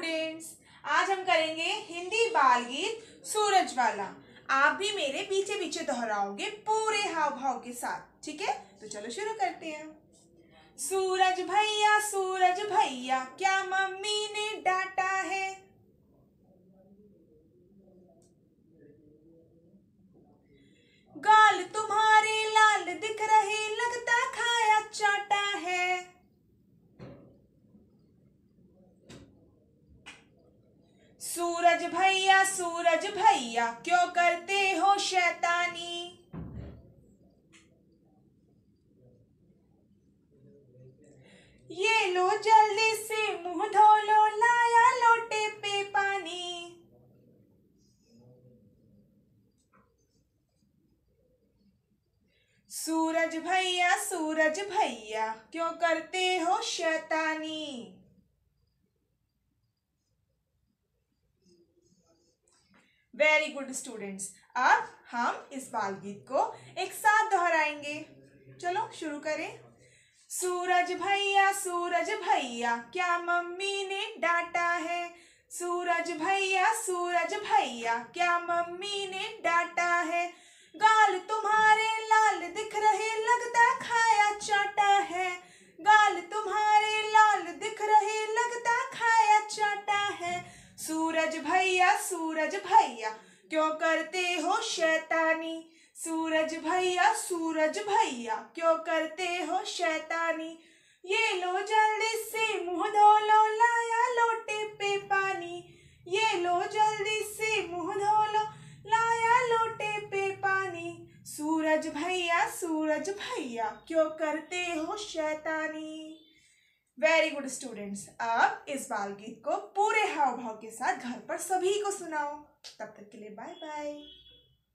students आज हम करेंगे हिंदी बाल गीत सूरज वाला आप भी मेरे पीछे पीछे दोहराओगे पूरे हाव भाव के साथ ठीक है तो चलो शुरू करते हैं सूरज भैया सूरज भैया क्या मम्मी ने सूरज भैया सूरज भैया क्यों करते हो शैतानी ये लो जल्दी से मुंह धो लो लाया लोटे पे पानी सूरज भैया सूरज भैया क्यों करते हो शैतानी वेरी गुड स्टूडेंट्स अब हम इस बाल गीत को एक साथ दोहराएंगे चलो शुरू करें सूरज भैया सूरज भैया क्या मम्मी ने डांटा है सूरज भैया सूरज भैया क्या मम्मी ने डांटा है गाल तुम्हारे सूरज भैया सूरज भैया क्यों करते हो शैतानी सूरज भैया सूरज भैया क्यों करते हो शैतानी ये लो जल्दी से मुंह धो लो लाया लोटे पे पानी ये लो जल्दी से मुंह धो लो लाया लोटे पे पानी सूरज भैया सूरज भैया क्यों करते हो शैतानी वेरी गुड स्टूडेंट्स अब इस बाल गीत को पूरे हाव भाव के साथ घर पर सभी को सुनाओ तब तक के लिए बाय बाय